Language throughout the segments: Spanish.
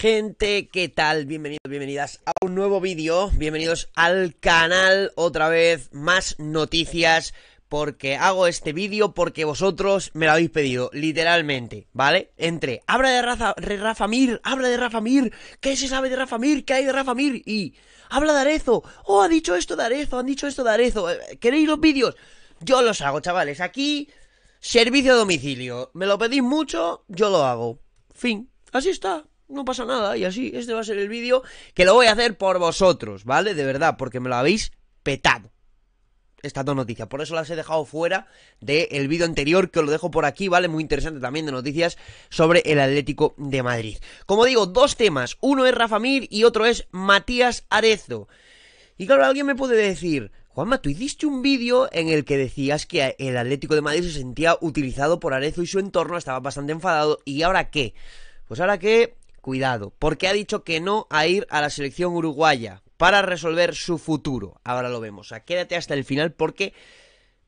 Gente, ¿qué tal? Bienvenidos, bienvenidas a un nuevo vídeo. Bienvenidos al canal otra vez. Más noticias porque hago este vídeo porque vosotros me lo habéis pedido, literalmente, ¿vale? Entre, habla de Rafa, Rafa Mir, habla de Rafa Mir, ¿qué se sabe de Rafa Mir? ¿Qué hay de Rafa Mir? Y, habla de Arezo, oh, ha dicho esto de Arezo, han dicho esto de Arezo, eh, eh, ¿queréis los vídeos? Yo los hago, chavales, aquí, servicio a domicilio, me lo pedís mucho, yo lo hago, fin, así está no pasa nada, y así, este va a ser el vídeo que lo voy a hacer por vosotros, ¿vale? De verdad, porque me lo habéis petado. Estas dos noticias, por eso las he dejado fuera del vídeo anterior, que os lo dejo por aquí, ¿vale? Muy interesante también de noticias sobre el Atlético de Madrid. Como digo, dos temas, uno es Rafa Mir y otro es Matías Arezo. Y claro, alguien me puede decir, Juanma, tú hiciste un vídeo en el que decías que el Atlético de Madrid se sentía utilizado por Arezo y su entorno, estaba bastante enfadado, ¿y ahora qué? Pues ahora qué cuidado, porque ha dicho que no a ir a la selección uruguaya para resolver su futuro. Ahora lo vemos. O quédate hasta el final porque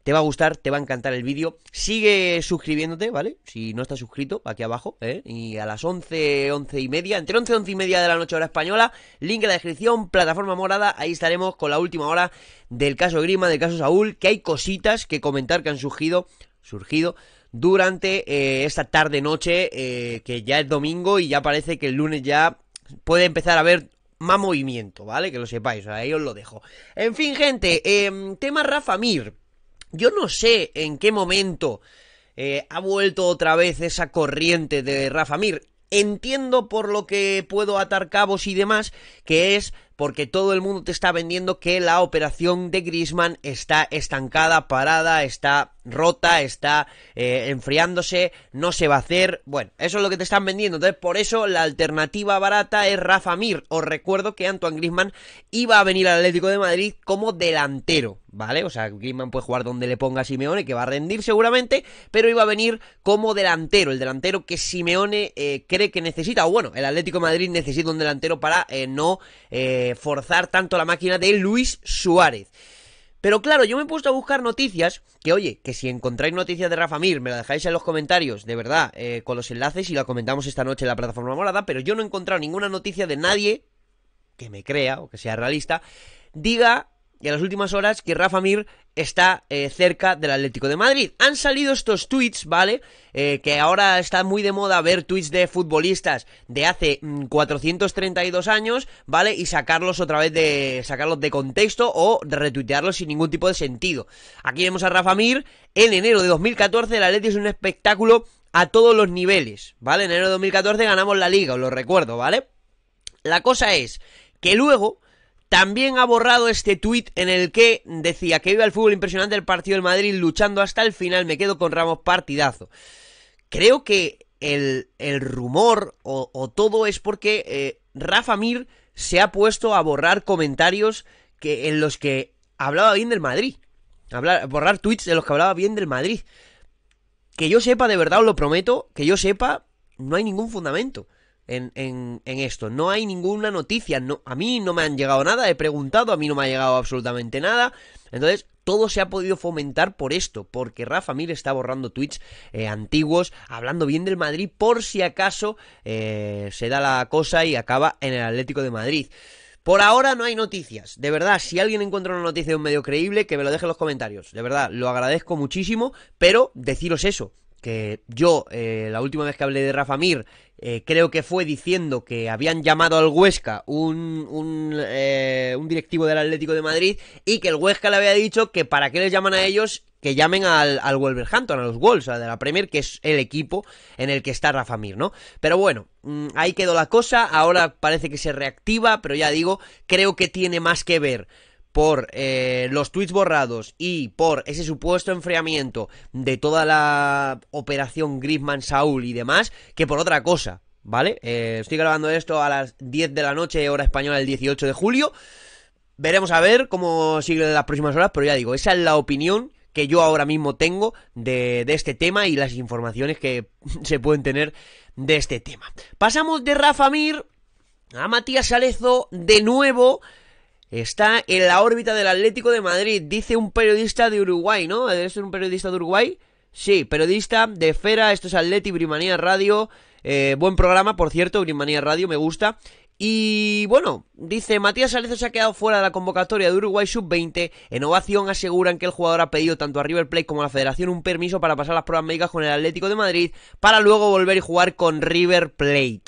te va a gustar, te va a encantar el vídeo. Sigue suscribiéndote, ¿vale? Si no estás suscrito, aquí abajo, ¿eh? Y a las 11, 11 y media, entre 11 y 11 y media de la noche hora española, link en la descripción, plataforma morada, ahí estaremos con la última hora del caso Grima, del caso Saúl, que hay cositas que comentar que han surgido surgido durante eh, esta tarde-noche, eh, que ya es domingo y ya parece que el lunes ya puede empezar a haber más movimiento, ¿vale? Que lo sepáis, ahí os lo dejo. En fin, gente, em, tema Rafa Mir. Yo no sé en qué momento eh, ha vuelto otra vez esa corriente de Rafa Mir. Entiendo por lo que puedo atar cabos y demás que es porque todo el mundo te está vendiendo que la operación de Grisman está estancada, parada, está rota, está eh, enfriándose, no se va a hacer. Bueno, eso es lo que te están vendiendo. Entonces, por eso la alternativa barata es Rafa Mir. Os recuerdo que Antoine Grisman iba a venir al Atlético de Madrid como delantero, ¿vale? O sea, Grisman puede jugar donde le ponga a Simeone, que va a rendir seguramente, pero iba a venir como delantero, el delantero que Simeone eh, cree que necesita, o bueno, el Atlético de Madrid necesita un delantero para eh, no forzar tanto la máquina de Luis Suárez. Pero claro, yo me he puesto a buscar noticias, que oye, que si encontráis noticias de Rafa Mir, me la dejáis en los comentarios, de verdad, eh, con los enlaces y la comentamos esta noche en la plataforma morada, pero yo no he encontrado ninguna noticia de nadie que me crea o que sea realista, diga y a las últimas horas que Rafa Mir está eh, cerca del Atlético de Madrid. Han salido estos tweets, ¿vale? Eh, que ahora está muy de moda ver tweets de futbolistas de hace 432 mm, años, ¿vale? Y sacarlos otra vez de sacarlos de contexto o retuitearlos sin ningún tipo de sentido. Aquí vemos a Rafa Mir en enero de 2014 el Atlético es un espectáculo a todos los niveles, ¿vale? En enero de 2014 ganamos la liga, os lo recuerdo, ¿vale? La cosa es que luego también ha borrado este tuit en el que decía que iba el fútbol impresionante del partido del Madrid luchando hasta el final, me quedo con Ramos partidazo. Creo que el, rumor o, todo es porque eh, Rafa Mir se ha puesto a borrar comentarios que, en los que hablaba bien del Madrid. borrar tweets de los que hablaba bien del Madrid. Que yo sepa, de verdad os lo prometo, que yo sepa, no hay ningún fundamento en, esto. No hay ninguna noticia. No, a mí no me han llegado nada. He preguntado, a mí no me ha llegado absolutamente nada. Entonces, todo se ha podido fomentar por esto, porque Rafa Mil está borrando tweets eh, antiguos, hablando bien del Madrid, por si acaso eh, se da la cosa y acaba en el Atlético de Madrid. Por ahora no hay noticias. De verdad, si alguien encuentra una noticia de un medio creíble, que me lo deje en los comentarios. De verdad, lo agradezco muchísimo, pero deciros eso que yo eh, la última vez que hablé de Rafa Mir eh, creo que fue diciendo que habían llamado al Huesca un, un, eh, un, directivo del Atlético de Madrid y que el Huesca le había dicho que para qué les llaman a ellos que llamen al, al Wolverhampton, a los Wolves, a de la Premier, que es el equipo en el que está Rafa Mir, ¿no? Pero bueno, mm, ahí quedó la cosa, ahora parece que se reactiva, pero ya digo, creo que tiene más que ver por eh, los tweets borrados y por ese supuesto enfriamiento de toda la operación Griezmann, Saúl y demás, que por otra cosa, ¿vale? Eh, estoy grabando esto a las 10 de la noche, hora española, el 18 de julio. Veremos a ver cómo sigue las próximas horas, pero ya digo, esa es la opinión que yo ahora mismo tengo de, este tema y las informaciones que se pueden tener de este tema. Pasamos de Rafa Mir a Matías Alezo de nuevo. Está en la órbita del Atlético de Madrid, dice un periodista de Uruguay, ¿no? ¿Debe ser un periodista de Uruguay? Sí, periodista de Fera, esto es Atleti, Brimania Radio. Eh, buen programa, por cierto, Brimanía Radio, me gusta. Y bueno, dice Matías Alezo se ha quedado fuera de la convocatoria de Uruguay Sub-20. En ovación aseguran que el jugador ha pedido tanto a River Plate como a la Federación un permiso para pasar las pruebas médicas con el Atlético de Madrid para luego volver y jugar con River Plate.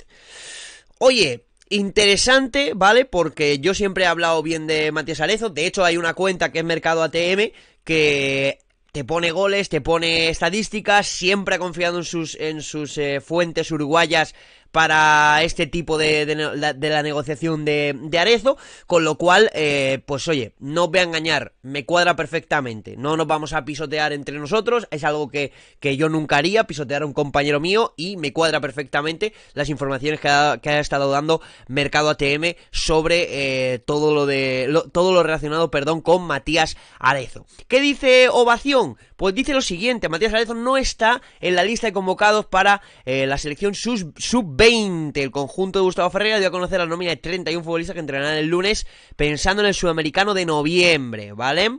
Oye, interesante, ¿vale? Porque yo siempre he hablado bien de Matías Arezo. De hecho, hay una cuenta que es Mercado ATM que te pone goles, te pone estadísticas, siempre ha confiado en sus, en sus eh, fuentes uruguayas para este tipo de, la negociación de, de, Arezo, con lo cual, eh, pues oye, no os voy a engañar, me cuadra perfectamente, no nos vamos a pisotear entre nosotros, es algo que, que yo nunca haría, pisotear a un compañero mío y me cuadra perfectamente las informaciones que ha, estado dando Mercado ATM sobre eh, todo, lo de, todo lo relacionado perdón, con Matías Arezo. ¿Qué dice Ovación? pues dice lo siguiente, Matías Arezo no está en la lista de convocados para eh, la selección sub-20. El conjunto de Gustavo Ferreira dio a conocer la nómina de 31 futbolistas que entrenarán el lunes pensando en el sudamericano de noviembre, ¿vale?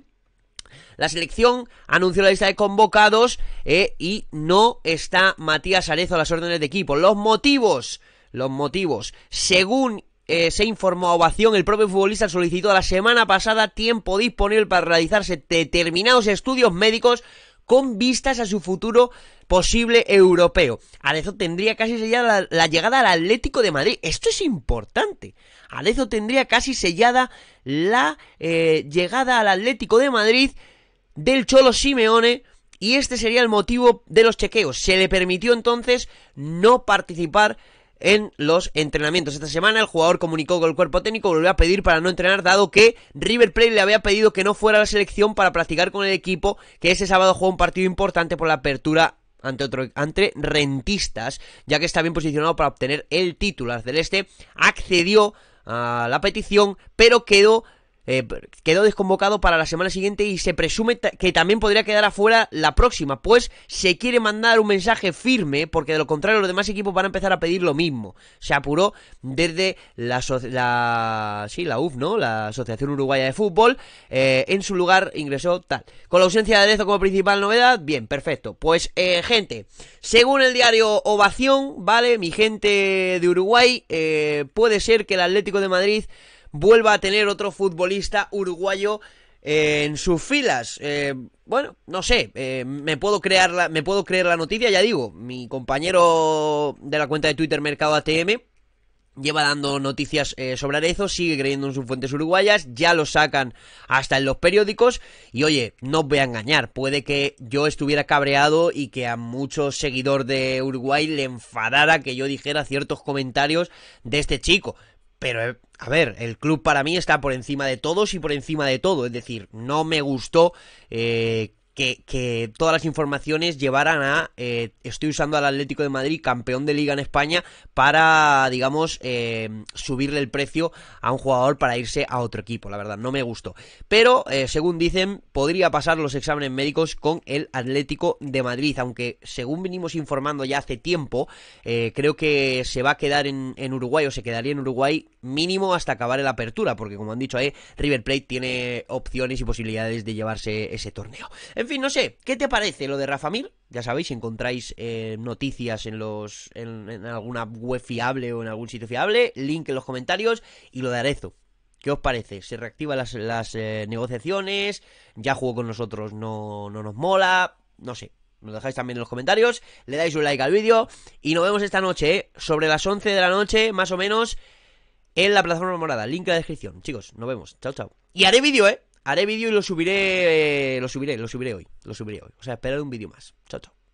La selección anunció la lista de convocados eh, y no está Matías Arezo a las órdenes de equipo. Los motivos, los motivos, según eh, se informó a Ovación, el propio futbolista solicitó la semana pasada tiempo disponible para realizarse determinados estudios médicos con vistas a su futuro posible europeo. Alezo tendría casi sellada la, llegada al Atlético de Madrid. Esto es importante. Alezo tendría casi sellada la eh, llegada al Atlético de Madrid del Cholo Simeone. Y este sería el motivo de los chequeos. Se le permitió entonces no participar en los entrenamientos. Esta semana el jugador comunicó con el cuerpo técnico volvió a pedir para no entrenar, dado que River Plate le había pedido que no fuera a la selección para practicar con el equipo, que ese sábado juega un partido importante por la apertura ante, otro, ante rentistas, ya que está bien posicionado para obtener el título. Arceleste Celeste accedió a la petición, pero quedó eh, quedó desconvocado para la semana siguiente y se presume que también podría quedar afuera la próxima, pues se quiere mandar un mensaje firme porque de lo contrario los demás equipos van a empezar a pedir lo mismo. Se apuró desde la, sí, la UF, ¿no? La Asociación Uruguaya de Fútbol, eh, en su lugar ingresó tal. Con la ausencia de Dezo como principal novedad, bien, perfecto. Pues eh, gente, según el diario Ovación, ¿vale? Mi gente de Uruguay, puede ser que el Atlético de Madrid vuelva a tener otro futbolista uruguayo eh, en sus filas. Eh, bueno, no sé, eh, me, puedo crear me puedo creer la noticia, ya digo, mi compañero de la cuenta de Twitter Mercado ATM lleva dando noticias sobre Arezo, sigue creyendo en sus fuentes uruguayas, ya lo sacan hasta en los periódicos y oye, no os voy a engañar, puede que yo estuviera cabreado y que a muchos seguidores de Uruguay le enfadara que yo dijera ciertos comentarios de este chico, pero, eh, a ver, el club para mí está por encima de todos y por encima de todo. Es decir, no me gustó eh, que, todas las informaciones llevaran a, eh, estoy usando al Atlético de Madrid, campeón de liga en España, para, digamos, eh, subirle el precio a un jugador para irse a otro equipo, la verdad, no me gustó. Pero, eh, según dicen, podría pasar los exámenes médicos con el Atlético de Madrid, aunque, según venimos informando ya hace tiempo, creo que se va a quedar en, en, Uruguay o se quedaría en Uruguay mínimo hasta acabar el apertura, porque como han dicho ahí, River Plate tiene opciones y posibilidades de llevarse ese torneo. En fin, no sé, ¿qué te parece lo de Rafa Mir? Ya sabéis, si encontráis eh, noticias en los en, alguna web fiable o en algún sitio fiable, link en los comentarios y lo de Arezo. ¿Qué os parece? ¿Se reactivan las, eh, negociaciones? ¿Ya jugó con nosotros? No, ¿No nos mola? No sé, nos dejáis también en los comentarios, le dais un like al vídeo y nos vemos esta noche, ¿eh? sobre las 11 de la noche, más o menos, en la plataforma morada. Link en la descripción. Chicos, nos vemos. Chao, chao. Y haré vídeo, ¿eh? Haré vídeo y lo subiré. Eh, lo subiré, lo subiré hoy. Lo subiré hoy. O sea, esperad un vídeo más. Chao, chao.